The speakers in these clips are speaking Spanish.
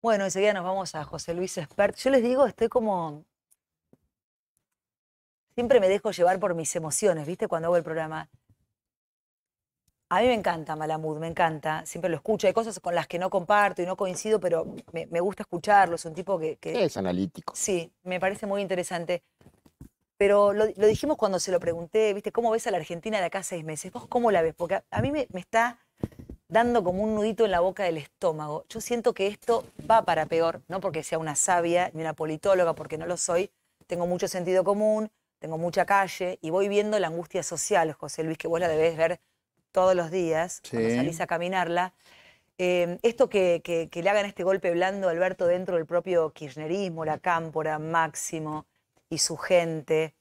Bueno, enseguida nos vamos a José Luis Espert. Yo les digo, estoy como. Siempre me dejo llevar por mis emociones, ¿viste? Cuando hago el programa. A mí me encanta Malamud, me encanta, siempre lo escucho. Hay cosas con las que no comparto y no coincido, pero me, gusta escucharlo. Es un tipo que, Es analítico. Sí, me parece muy interesante. Pero lo, dijimos cuando se lo pregunté, ¿viste? ¿Cómo ves a la Argentina de acá seis meses? ¿Vos cómo la ves? Porque a, mí me está dando como un nudito en la boca del estómago. Yo siento que esto va para peor, no porque sea una sabia ni una politóloga, porque no lo soy. Tengo mucho sentido común, tengo mucha calle y voy viendo la angustia social, José Luis, que vos la debés ver todos los días cuando salís a caminarla. Em, esto que, le hagan este golpe blando Alberto dentro del propio kirchnerismo, la cámpora, Máximo y su gente,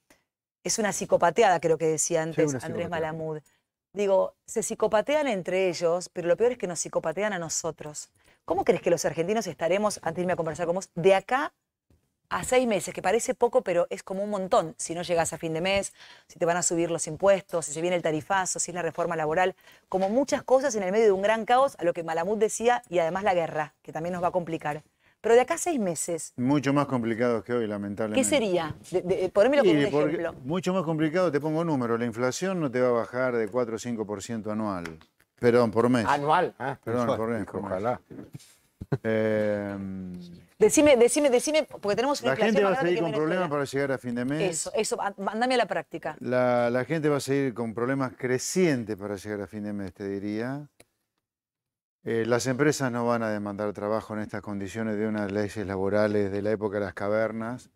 es una psicopateada, creo que decía antes Andrés Malamud digo, se psicopatean entre ellos, pero lo peor es que nos psicopatean a nosotros. ¿Cómo crees que los argentinos estaremos, antes de irme a conversar con vos, de acá a seis meses, que parece poco, pero es como un montón, si no llegas a fin de mes, si te van a subir los impuestos, si se viene el tarifazo, si es la reforma laboral, como muchas cosas en el medio de un gran caos, a lo que Malamud decía, y además la guerra, que también nos va a complicar. Pero de acá a seis meses. Mucho más complicado que hoy, lamentablemente. ¿Qué sería? ponémelo como ejemplo. Mucho más complicado, te pongo número. La inflación no te va a bajar de 4 o 5% anual. Perdón, por mes. Anual. Ah, Perdón, por mes. ojalá. Eh, decime, decime, decime, porque tenemos una La gente va a seguir con problemas para llegar a fin de mes. Eso, eso, mándame a la práctica. la gente va a seguir con problemas crecientes para llegar a fin de mes, te diría. Eh, las empresas no van a demandar trabajo en estas condiciones de unas leyes laborales de la época de las cavernas.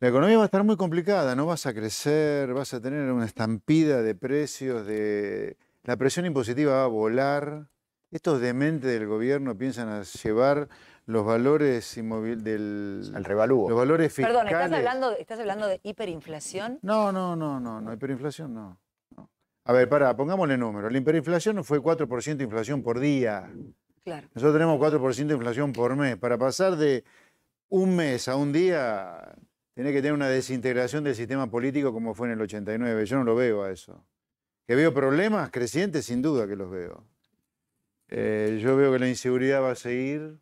La economía va a estar muy complicada, no vas a crecer, vas a tener una estampida de precios, de... la presión impositiva va a volar. Estos dementes del gobierno piensan a llevar los valores inmóviles del... El revalúo. Los valores fiscales. Perdón, ¿estás hablando, ¿estás hablando de hiperinflación? No, no, no, no, no, hiperinflación no. A ver, pará, pongámosle número. La hiperinflación fue 4% de inflación por día. Claro. Nosotros tenemos 4% de inflación por mes. Para pasar de un mes a un día, tiene que tener una desintegración del sistema político como fue en el 89. Yo no lo veo a eso. Que veo problemas crecientes, sin duda que los veo. Eh, yo veo que la inseguridad va a seguir.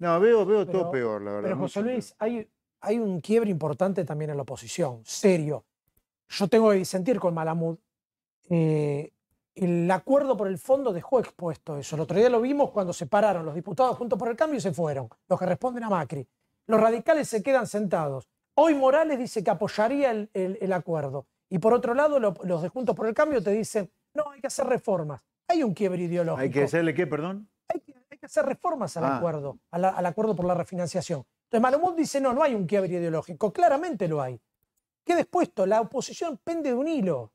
No, veo, veo todo peor, la verdad. Pero José Luis, hay, hay un quiebre importante también en la oposición, serio. Yo tengo que sentir con Malamud eh, el acuerdo por el fondo dejó expuesto eso. El otro día lo vimos cuando se pararon los diputados juntos por el cambio y se fueron, los que responden a Macri. Los radicales se quedan sentados. Hoy Morales dice que apoyaría el, acuerdo. Y por otro lado, los de Juntos por el Cambio te dicen, no, hay que hacer reformas. Hay un quiebre ideológico. ¿Hay que hacerle qué, perdón? Hay que, hacer reformas al ah. acuerdo, al, acuerdo por la refinanciación. Entonces Malomón dice, no, no hay un quiebre ideológico. Claramente lo hay. Queda expuesto, la oposición pende de un hilo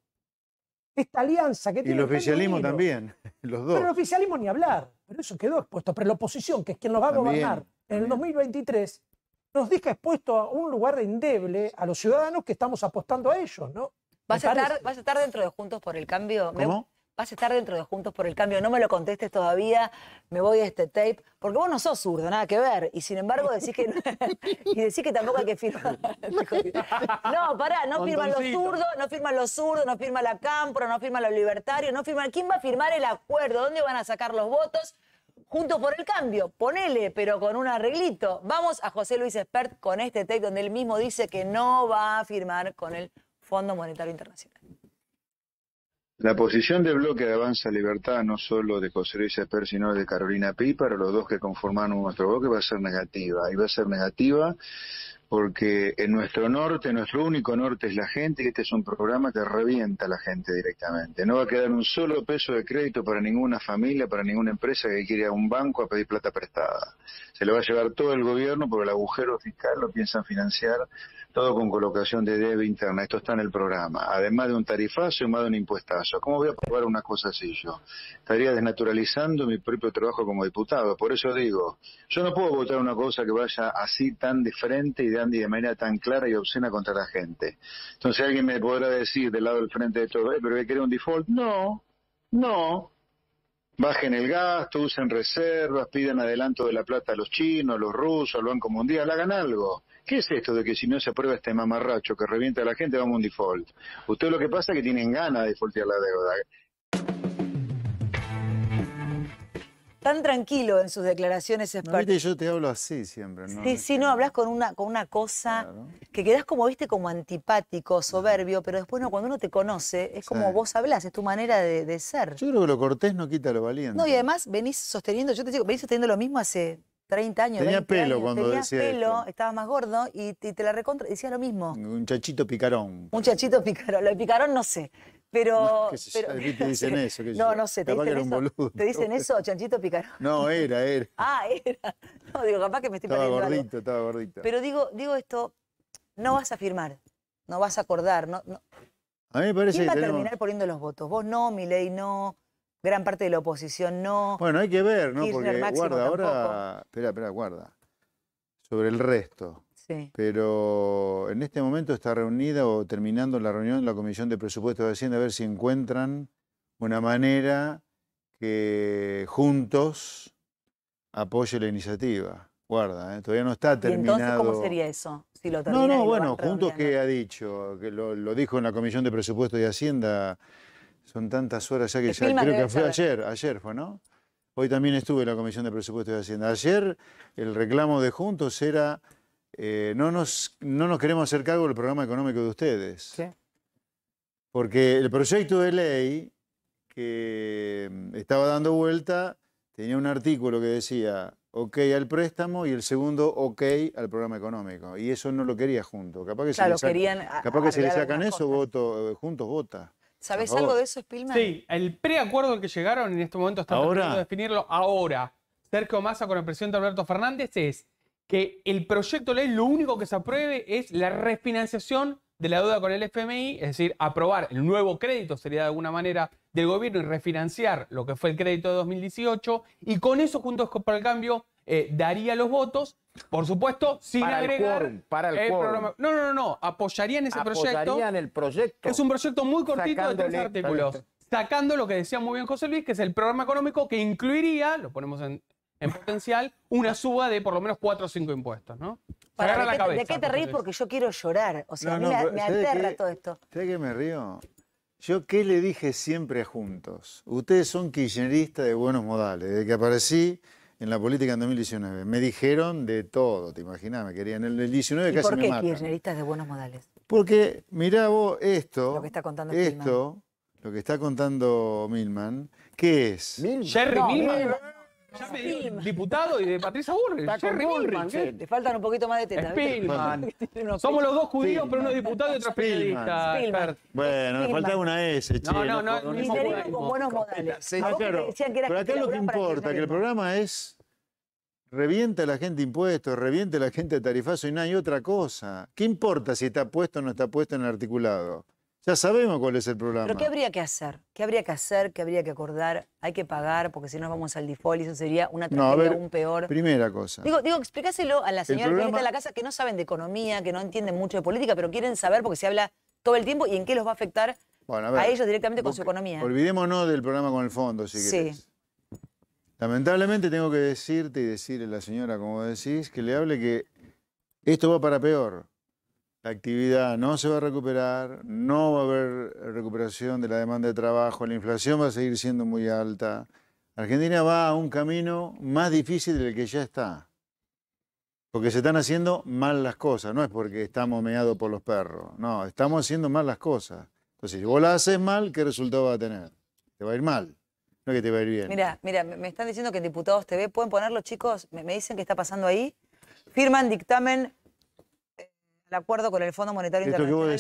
esta alianza que tiene. Y el oficialismo también, los dos. Pero el oficialismo ni hablar, pero eso quedó expuesto. Pero la oposición, que es quien nos va a gobernar en el 2023, nos deja expuesto a un lugar de endeble a los ciudadanos que estamos apostando a ellos, ¿no? ¿Vas, a estar, ¿Vas a estar dentro de Juntos por el Cambio? ¿Cómo? vas a estar dentro de Juntos por el Cambio, no me lo contestes todavía, me voy a este tape, porque vos no sos zurdo, nada que ver, y sin embargo decís que, y que tampoco hay que firmar. no, pará, no firman los zurdos, no firman los zurdos, no firma la Campro, no firman los libertarios, no firman, ¿quién va a firmar el acuerdo? ¿Dónde van a sacar los votos? Juntos por el cambio, ponele, pero con un arreglito. Vamos a José Luis Espert con este tape donde él mismo dice que no va a firmar con el Fondo Monetario Internacional. La posición del bloque de Avanza Libertad, no solo de José Luis Esper, sino de Carolina Pi, para los dos que conformaron nuestro bloque, va a ser negativa. Y va a ser negativa porque en nuestro norte, nuestro único norte es la gente y este es un programa que revienta a la gente directamente. No va a quedar un solo peso de crédito para ninguna familia, para ninguna empresa que quiera un banco a pedir plata prestada. Se lo va a llevar todo el gobierno porque el agujero fiscal lo piensan financiar todo con colocación de deuda interna. Esto está en el programa. Además de un tarifazo y más de un impuestazo. ¿Cómo voy a probar una cosa así yo? Estaría desnaturalizando mi propio trabajo como diputado. Por eso digo, yo no puedo votar una cosa que vaya así tan diferente, y de de manera tan clara y obscena contra la gente. Entonces alguien me podrá decir del lado del frente de todo, ¿Pero eh, pero que querer un default. No, no. Bajen el gasto, usen reservas, pidan adelanto de la plata a los chinos, a los rusos, al Banco Mundial, hagan algo. ¿Qué es esto de que si no se aprueba este mamarracho que revienta a la gente, vamos a un default? Usted lo que pasa es que tienen ganas de defaultear la deuda. tan tranquilo en sus declaraciones Pero No, yo te hablo así siempre, ¿no? Sí, no, hablas con una, con una cosa que quedas como, viste, como antipático, soberbio, pero después no, cuando uno te conoce, es como vos hablas, es tu manera de, ser. Yo creo que lo cortés no quita lo valiente. No, y además venís sosteniendo, yo te digo, venís sosteniendo lo mismo hace 30 años. Tenía pelo cuando tenías Tenía pelo, más gordo y, y te la recontra, decía lo mismo. Un chachito picarón. Un chachito picarón. Lo de picarón no sé, pero. No, te dicen eso. no, no sé. te dicen, que era eso, boludo. ¿Te dicen eso, Chanchito Picarón? No, era, era. Ah, era. No, digo, capaz que me estoy estaba perdiendo. Estaba gordito, estaba gordito. Pero digo, digo esto: no vas a firmar, no vas a acordar. No, A mí me parece ¿Quién va a terminar poniendo los votos? Vos no, Milei no, gran parte de la oposición no. Bueno, hay que ver, ¿no? Porque, guarda, ahora. Espera, espera, guarda. Sobre el resto. Pero en este momento está reunida o terminando la reunión la Comisión de Presupuestos de Hacienda a ver si encuentran una manera que juntos apoye la iniciativa. Guarda, ¿eh? todavía no está terminado. entonces cómo sería eso? no, no, bueno, juntos que ha dicho, que lo, dijo en la Comisión de Presupuestos de Hacienda, son tantas horas ya que ya, creo que, que fue ayer, ayer fue, ¿no? Hoy también estuve en la Comisión de Presupuestos de Hacienda. Ayer el reclamo de Juntos era eh, no, nos, nos queremos hacer cargo del programa económico de ustedes. ¿Sí? Porque el proyecto de ley que mm, estaba dando vuelta tenía un artículo que decía ok al préstamo y el segundo ok al programa económico. Y eso no lo quería junto. Capaz que si se le, capaz que se le sacan eso, voto, eh, juntos vota. ¿Sabés algo de eso, Spilman? Sí, el preacuerdo que llegaron en este momento está ¿Ahora? tratando de definirlo ahora. Sergio Massa con el presidente Alberto Fernández es que el proyecto de ley lo único que se apruebe es la refinanciación de la deuda con el FMI, es decir, aprobar el nuevo crédito, sería de alguna manera, del gobierno y refinanciar lo que fue el crédito de 2018, y con eso, juntos por el cambio, eh, daría los votos, por supuesto, sin para agregar. El para el, No, no, no, no, apoyarían ese apoyarían proyecto. el proyecto. Es un proyecto muy cortito de tres artículos. Sacando lo que decía muy bien José Luis, que es el programa económico que incluiría, lo ponemos en, en potencial una suba de por lo menos cuatro o cinco impuestos, ¿no? ¿De qué te ríes? Porque yo quiero llorar. O sea, me aterra todo esto. ¿Sabes qué me río? Yo qué le dije siempre a Juntos. Ustedes son kirchneristas de buenos modales. Desde que aparecí en la política en 2019. Me dijeron de todo, te imaginas, me querían. En el 19 casi me ¿Por qué kirchneristas de buenos modales? Porque, mirá vos, esto... Lo que está contando esto, Lo que está contando Milman, ¿qué es? Jerry Milman. Ya diputado y de Patricia Burri. Bullrich. Te faltan un poquito más de teta. Somos los dos judíos, pero uno es diputado y otro es periodista. Bueno, me falta una S, che. No, no, no. no, con buenos modales. que pero acá lo que importa, que el programa es revienta la gente impuestos, revienta la gente tarifazo y no hay otra cosa. ¿Qué importa si está puesto o no está puesto en el articulado? Ya sabemos cuál es el problema. Pero ¿qué habría que hacer? ¿Qué habría que hacer? ¿Qué habría que acordar? Hay que pagar, porque si no vamos al default eso sería una tragedia un peor. Primera cosa. Digo, explícaselo a la señora que está en la casa que no saben de economía, que no entienden mucho de política, pero quieren saber porque se habla todo el tiempo y en qué los va a afectar a, ellos directamente con su economía. ¿eh? Olvidémonos del programa con el fondo, si querés. Sí. Lamentablemente tengo que decirte y decirle a la señora, como decís, que le hable que esto va para peor la actividad no se va a recuperar, no va a haber recuperación de la demanda de trabajo, la inflación va a seguir siendo muy alta. Argentina va a un camino más difícil del que ya está. Porque se están haciendo mal las cosas, no es porque estamos meados por los perros, no, estamos haciendo mal las cosas. Entonces, si vos la haces mal, ¿qué resultado va a tener? Te va a ir mal, no que te va a ir bien. Mira, mira, me están diciendo que en Diputados TV pueden ponerlo, chicos, me, me dicen que está pasando ahí. Firman dictamen el acuerdo con el Fondo Monetario Internacional.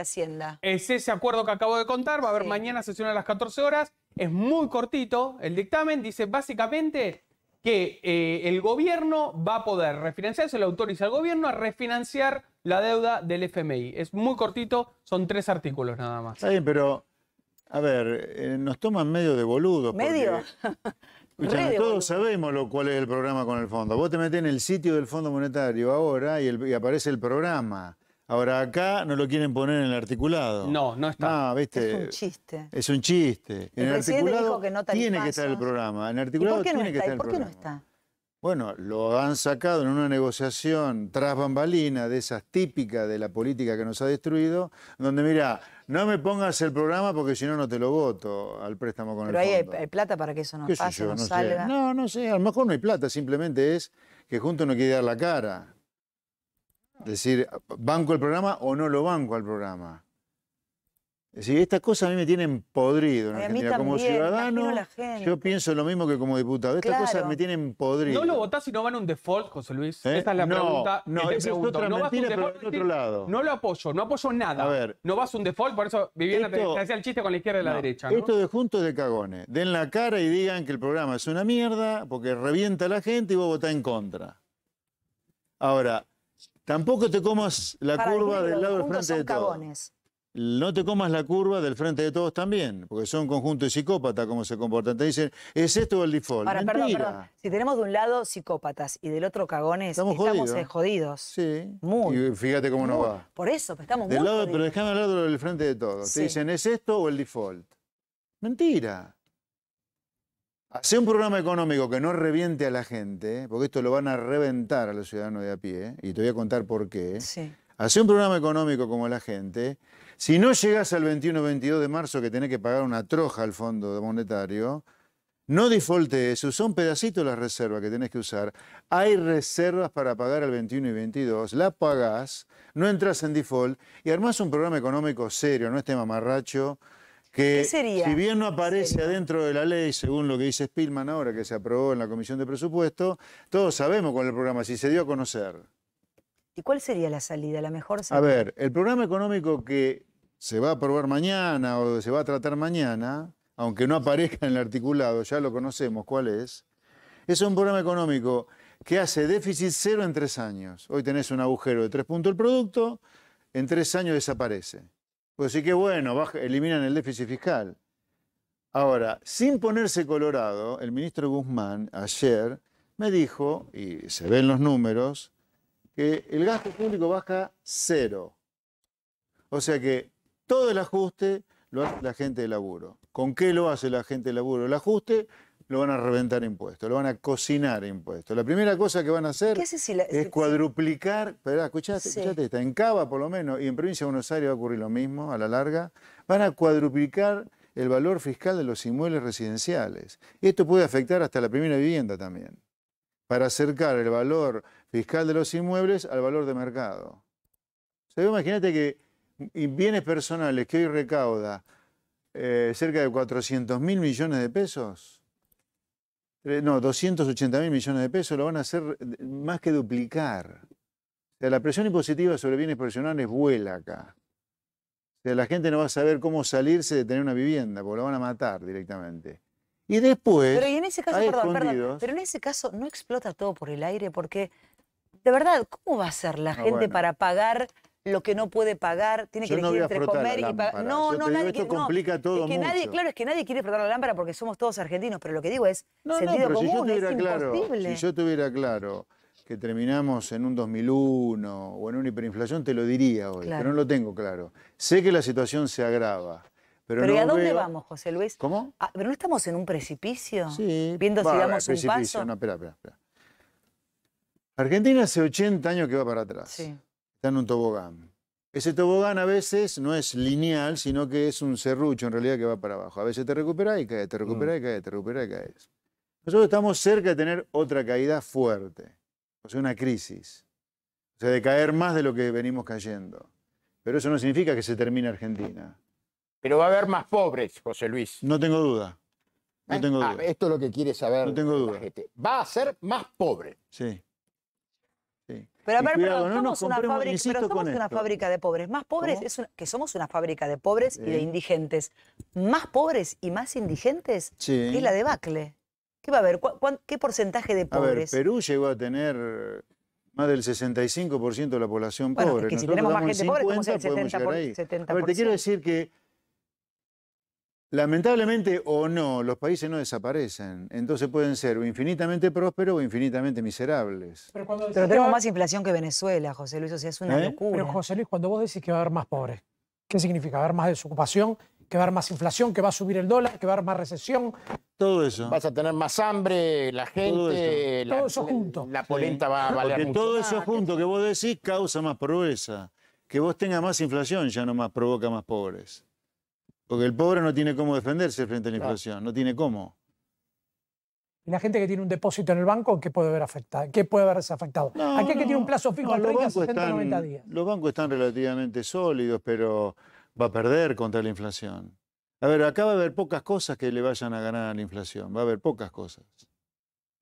hacienda. Es ese acuerdo que acabo de contar, va a haber mañana sesión a las 14 horas. Es muy cortito el dictamen, dice básicamente que eh, el gobierno va a poder refinanciarse, le autoriza al gobierno a refinanciar la deuda del FMI. Es muy cortito, son tres artículos nada más. Está bien, pero a ver, eh, nos toman medio de boludo. ¿Medio? todos sabemos lo, cuál es el programa con el fondo. Vos te metés en el sitio del Fondo Monetario ahora y, aparece el programa. Ahora acá no lo quieren poner en el articulado. No, no está. Es un chiste. Es un chiste. El en articulado dijo que no tiene que estar el programa. En el articulado tiene que estar el programa. ¿Por qué no está? Bueno, lo han sacado en una negociación tras bambalina de esas típicas de la política que nos ha destruido, donde mira, no me pongas el programa porque si no, no te lo voto al préstamo con el fondo. Pero hay, plata para que eso no pase, no, salga. Sé. No, no sé, a lo mejor no hay plata, simplemente es que juntos no quiere dar la cara. Decir, ¿banco el programa o no lo banco al programa? esta estas cosas a mí me tienen podrido como ciudadano, yo pienso lo mismo que como diputado. Estas cosas me tienen podrido. ¿No lo votás si no van a un default, José Luis? ¿Eh? Esta es la no, pregunta no, No lo apoyo, no apoyo nada. A ver, no vas a un default, por eso Viviana te hacía el chiste con la izquierda y la derecha. Esto de juntos de cagones. Den la cara y digan que el programa es una mierda porque revienta a la gente y vos votás en contra. Ahora, tampoco te comas la curva del lado del frente de todos. No te comas la curva del frente de todos también, porque son conjunto de psicópatas como se comportan. Te dicen, ¿es esto o el default? Ahora, perdón, perdón. Si tenemos de un lado psicópatas y del otro cagones, estamos, eh, jodidos. Sí. Muy. Y fíjate cómo nos va. Por eso, pues, estamos del Pero déjame hablar del frente de todos. Te dicen, ¿es esto o el default? Mentira. Hacer un programa económico que no reviente a la gente, porque esto lo van a reventar a los ciudadanos de a pie, y te voy a contar por qué. Sí hacer un programa económico como la gente, si no llegás al 21-22 de marzo que tenés que pagar una troja al Fondo Monetario, no defaultes eso, son pedacitos las reservas que tenés que usar. Hay reservas para pagar al 21 y 22, la pagás, no entras en default y armás un programa económico serio, no este mamarracho, que si bien no aparece adentro de la ley, según lo que dice Spillman ahora, que se aprobó en la Comisión de Presupuesto, todos sabemos cuál es el programa, si se dio a conocer. ¿Y cuál sería la salida, la mejor salida? A ver, el programa económico que se va a aprobar mañana o se va a tratar mañana, aunque no aparezca en el articulado, ya lo conocemos cuál es, es un programa económico que hace déficit cero en tres años. Hoy tenés un agujero de tres puntos el producto, en tres años desaparece. Pues sí que bueno, eliminan el déficit fiscal. Ahora, sin ponerse colorado, el ministro Guzmán ayer me dijo, y se ven los números, que el gasto público baja cero. O sea que todo el ajuste lo hace la gente de laburo. ¿Con qué lo hace la gente de laburo? El ajuste lo van a reventar impuestos, lo van a cocinar impuestos. La primera cosa que van a hacer es cuadruplicar, pero escuchate, escuchate en Cava por lo menos, y en Provincia de Buenos Aires va a ocurrir lo mismo a la larga, van a cuadruplicar el valor fiscal de los inmuebles residenciales. Y esto puede afectar hasta la primera vivienda también. Para acercar el valor fiscal de los inmuebles al valor de mercado. O imagínate que bienes personales que hoy recauda eh, cerca de 400 mil millones de pesos, eh, no, 280 mil millones de pesos, lo van a hacer más que duplicar. O sea, la presión impositiva sobre bienes personales vuela acá. O sea, la gente no va a saber cómo salirse de tener una vivienda, porque lo van a matar directamente. Y después. Pero y en ese caso, pero en ese caso no explota todo por el aire porque de verdad, ¿cómo va a ser la ah, gente para pagar lo que no puede pagar, tiene que elegir entre comer y pagar. No, no, nadie complica todo claro, es que nadie quiere frotar la lámpara porque somos todos argentinos, pero lo que digo es sentido común, si yo tuviera es claro, Si yo tuviera claro que terminamos en un 2001 o en una hiperinflación, te lo diría hoy, pero no lo tengo claro. Sé que la situación se agrava. Pero, pero a dónde vamos, José Luis? ¿Cómo? Ah, ¿Pero no estamos en un precipicio? Sí. Viendo va, si un paso. No, espera, espera, espera. Argentina hace 80 años que va para atrás. Está en un tobogán. Ese tobogán a veces no es lineal, sino que es un serrucho en realidad que va para abajo. A veces te recupera y caes, mm. te recupera y caes, te recupera y caes. Nosotros estamos cerca de tener otra caída fuerte, o sea, una crisis. O sea, de caer más de lo que venimos cayendo. Pero eso no significa que se termine Argentina. Pero va a haber más pobres, José Luis. No tengo duda. No ¿Eh? tengo ah, duda. esto es lo que quiere saber. No tengo duda. La gente. Va a ser más pobre. Sí. Pero a ver, pero somos, una fábrica, de pobres. Más pobres es una, que somos una fábrica de pobres y de indigentes. Más pobres y más indigentes es la debacle. ¿Qué va a haber? ¿Cuál, qué porcentaje de pobres? A ver, Perú llegó a tener más del 65% de la población pobre. Es si tenemos más gente 50, pobre, estamos el 70%. 70%. A ver, te quiero decir que Lamentablemente o no, los países no desaparecen. Entonces pueden ser o infinitamente prósperos o infinitamente miserables. Pero, tenemos más inflación que Venezuela, José Luis, o sea, es una ¿Eh? locura. Pero José Luis, cuando vos decís que va a haber más pobres, ¿qué significa? ¿Va a haber más desocupación? ¿Que va a haber más inflación? ¿Que va a subir el dólar? ¿Que va a haber más recesión? Todo eso. Vas a tener más hambre, la gente. Todo, eso junto. La polenta va a valer Porque Todo eso ah, junto que vos decís causa más pobreza. Que vos tengas más inflación ya no más provoca más pobres. Porque el pobre no tiene cómo defenderse frente a la inflación, no tiene cómo. Y la gente que tiene un depósito en el banco, ¿qué puede haber afectado? ¿Qué puede haberse afectado? Aquí hay que tiene un plazo fijo al 30, 70, 90 días. Los bancos están relativamente sólidos, pero va a perder contra la inflación. A ver, acá va a haber pocas cosas que le vayan a ganar a la inflación. Va a haber pocas cosas.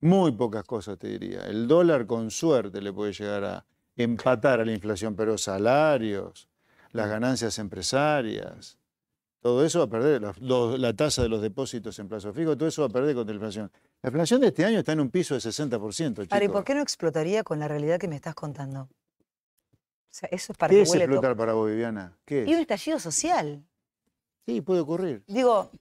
Muy pocas cosas, te diría. El dólar con suerte le puede llegar a empatar a la inflación, pero salarios, las ganancias empresarias, todo eso va a perder, la, tasa de los depósitos en plazo fijo, todo eso va a perder con la inflación. La inflación de este año está en un piso de 60%. chico. ¿y por qué no explotaría con la realidad que me estás contando? O sea, eso es para que ¿Qué es explotar para vos, Viviana? ¿Qué es? Y un estallido social. Sí, puede ocurrir. Digo,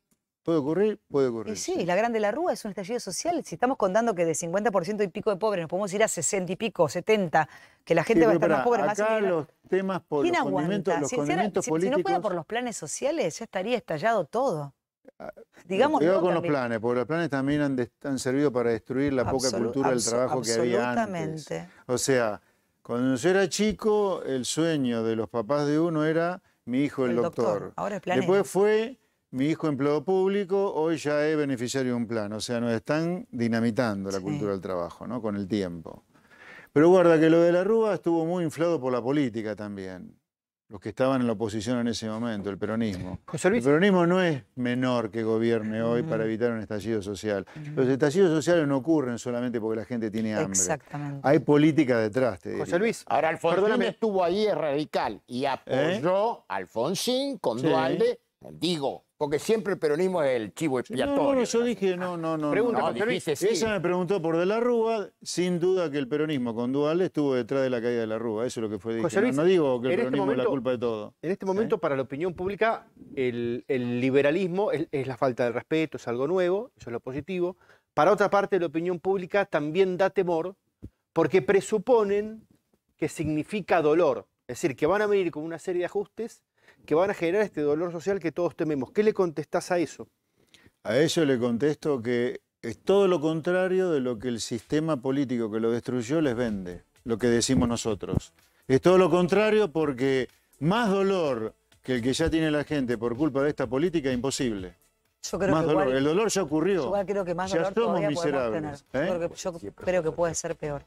Puede ocurrir, puede ocurrir. Y sí, la la Grande La Rúa es un estallido social. Si estamos contando que de 50% y pico de pobres nos podemos ir a 60 y pico, 70, que la gente va a estar más pobre, acá más Acá los temas por los condimentos, los si, políticos... Si no fuera por los planes sociales, ya estaría estallado todo. Ah, Digamos cuidado con los planes, porque los planes también han, servido para destruir la poca cultura del trabajo que había antes. O sea, cuando yo era chico, el sueño de los papás de uno era mi hijo el, doctor. Ahora Después fue mi hijo empleado público, hoy ya es beneficiario de un plan. O sea, nos están dinamitando la cultura del trabajo, ¿no? Con el tiempo. Pero guarda que lo de la Rúa estuvo muy inflado por la política también. Los que estaban en la oposición en ese momento, el peronismo. El peronismo no es menor que gobierne hoy para evitar un estallido social. Los estallidos sociales no ocurren solamente porque la gente tiene hambre. Exactamente. Hay política detrás, te digo. José Luis. Ahora, Alfonsín estuvo ahí, es radical, y apoyó ¿Eh? a Alfonsín con Dualde. Digo, porque siempre el peronismo es el chivo expiatorio. No, no, yo dije, no, no, no. Pregunta, no, sí. Ella me preguntó por De la Rúa, sin duda que el peronismo con Dual estuvo detrás de la caída de la Rúa. Eso es lo que fue. Dije, no, digo que el este peronismo es la culpa de todo. En este momento, para la opinión pública, el, liberalismo es, es, la falta de respeto, es algo nuevo, eso es lo positivo. Para otra parte, la opinión pública también da temor porque presuponen que significa dolor. Es decir, que van a venir con una serie de ajustes que van a generar este dolor social que todos tememos. ¿Qué le contestás a eso? A eso le contesto que es todo lo contrario de lo que el sistema político que lo destruyó les vende, lo que decimos nosotros. Es todo lo contrario porque más dolor que el que ya tiene la gente por culpa de esta política, es imposible. Yo creo más dolor. el dolor ya ocurrió. Yo creo que más ya dolor somos miserables. Tener. ¿eh? Yo, creo que, yo creo que puede ser peor.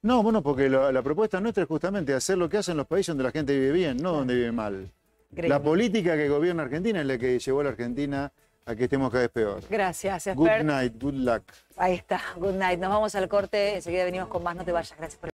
No, bueno, porque la, propuesta nuestra es justamente hacer lo que hacen los países donde la gente vive bien, no donde vive mal. La política que gobierna Argentina es la que llevó a la Argentina a que estemos cada vez peor. Gracias, Esper. Good night, good luck. Ahí está, good night. Nos vamos al corte, enseguida venimos con más, no te vayas, gracias por